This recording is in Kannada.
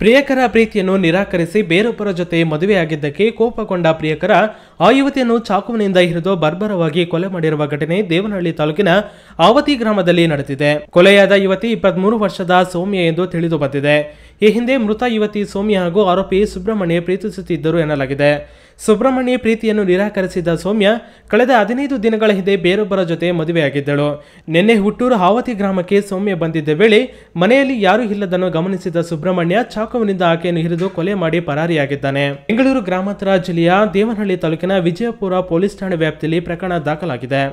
ಪ್ರಿಯಕರ ಪ್ರೀತಿಯನ್ನು ನಿರಾಕರಿಸಿ ಬೇರೊಬ್ಬರ ಜೊತೆ ಮದುವೆಯಾಗಿದ್ದಕ್ಕೆ ಕೋಪಗೊಂಡ ಪ್ರಿಯಕರ ಆ ಯುವತಿಯನ್ನು ಚಾಕುವಿನಿಂದ ಹಿರಿದು ಬರ್ಬರವಾಗಿ ಕೊಲೆ ಮಾಡಿರುವ ಘಟನೆ ದೇವನಹಳ್ಳಿ ತಾಲೂಕಿನ ಆವತಿ ಗ್ರಾಮದಲ್ಲಿ ನಡೆದಿದೆ ಕೊಲೆಯಾದ ಯುವತಿ ಇಪ್ಪತ್ಮೂರು ವರ್ಷದ ಸೌಮ್ಯ ಎಂದು ತಿಳಿದು ಬಂದಿದೆ ಈ ಹಿಂದೆ ಮೃತ ಯುವತಿ ಸೌಮ್ಯ ಹಾಗೂ ಆರೋಪಿ ಸುಬ್ರಹ್ಮಣ್ಯ ಪ್ರೀತಿಸುತ್ತಿದ್ದರು ಎನ್ನಲಾಗಿದೆ ಸುಬ್ರಹ್ಮಣ್ಯ ಪ್ರೀತಿಯನ್ನು ನಿರಾಕರಿಸಿದ್ದ ಸೌಮ್ಯ ಕಳೆದ ಹದಿನೈದು ದಿನಗಳ ಹಿಂದೆ ಬೇರೊಬ್ಬರ ಜೊತೆ ಮದುವೆಯಾಗಿದ್ದಳು ನಿನ್ನೆ ಹುಟ್ಟೂರು ಆವತಿ ಗ್ರಾಮಕ್ಕೆ ಸೌಮ್ಯ ಬಂದಿದ್ದ ವೇಳೆ ಮನೆಯಲ್ಲಿ ಯಾರೂ ಇಲ್ಲದನ್ನು ಗಮನಿಸಿದ ಸುಬ್ರಹ್ಮಣ್ಯ ಚಾಕು ಚಾಕುವಿನಿಂದ ಆಕೆಯನ್ನು ಹಿರಿದು ಕೊಲೆ ಮಾಡಿ ಪರಾರಿಯಾಗಿದ್ದಾನೆ ಬೆಂಗಳೂರು ಗ್ರಾಮಾಂತರ ಜಿಲ್ಲೆಯ ದೇವನಹಳ್ಳಿ ತಾಲೂಕಿನ ವಿಜಯಪುರ ಪೊಲೀಸ್ ಠಾಣೆ ವ್ಯಾಪ್ತಿಯಲ್ಲಿ ಪ್ರಕರಣ ದಾಖಲಾಗಿದೆ